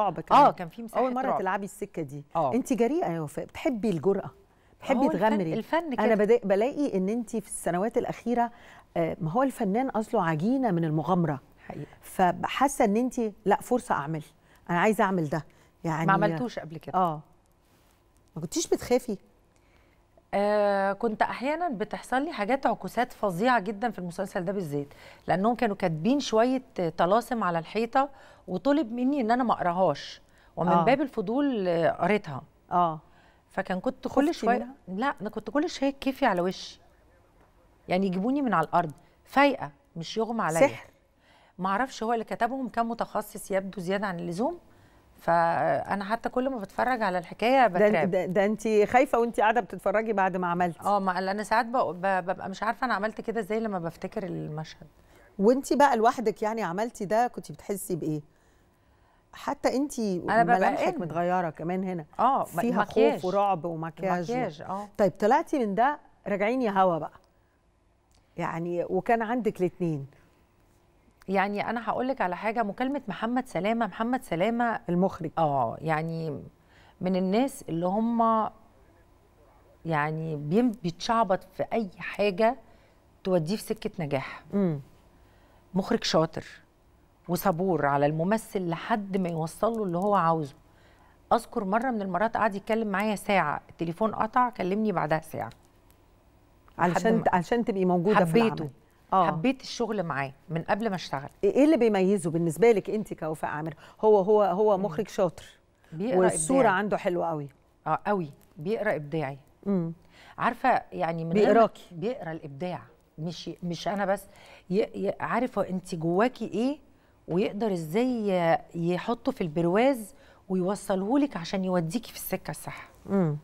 رعب كان اه كان في مساحه اول مره رعب. تلعبي السكه دي آه. انت جريئه يا وفاء بتحبي الجرأه بتحبي آه، تغامري الفن, الفن انا بدأ بلاقي ان انت في السنوات الاخيره آه، ما هو الفنان اصله عجينه من المغامره حقيقة. فحاسه ان انت لا فرصه اعمل انا عايزه اعمل ده يعني ما عملتوش قبل كده اه ما كنتيش بتخافي آه كنت احيانا بتحصل لي حاجات عكوسات فظيعه جدا في المسلسل ده بالذات لانهم كانوا كاتبين شويه طلاسم على الحيطه وطلب مني ان انا ما اقراهاش ومن آه. باب الفضول قريتها اه فكان كنت كل شويه لا انا كنت كل شويه كيفي على وشي يعني يجيبوني من على الارض فايقه مش يغمى عليا سحر معرفش هو اللي كتبهم كان متخصص يبدو زياده عن اللزوم فانا حتى كل ما بتفرج على الحكايه بترعب ده, ده انت خايفه وانت قاعده بتتفرجي بعد ما عملت اه ما انا ساعات ببقى مش عارفه انا عملت كده ازاي لما بفتكر المشهد وانت بقى لوحدك يعني عملتي ده كنت بتحسي بايه حتى انت ملامحك متغيره كمان هنا اه فيها مكياج. خوف ورعب ومكياج مكياج اه طيب طلعتي من ده راجعين يا هوا بقى يعني وكان عندك الاثنين يعني انا هقول لك على حاجه مكالمه محمد سلامه محمد سلامه المخرج اه يعني من الناس اللي هم يعني بيتشعبط في اي حاجه توديه في سكه نجاح امم مخرج شاطر وصبور على الممثل لحد ما يوصل له اللي هو عاوزه اذكر مره من المرات قعد يتكلم معايا ساعه التليفون قطع كلمني بعدها ساعه علشان علشان تبقي موجوده في العمل آه. حبيت الشغل معاه من قبل ما اشتغل ايه اللي بيميزه بالنسبه لك انت كوفاء عامر هو هو هو مخرج شاطر والصوره إبداعي. عنده حلوه قوي اه قوي بيقرا ابداعي امم عارفه يعني من بيقراكي بيقرا الابداع مش مش انا بس عارفه انت جواكي ايه ويقدر ازاي يحطه في البرواز ويوصله لك عشان يوديكي في السكه الصح امم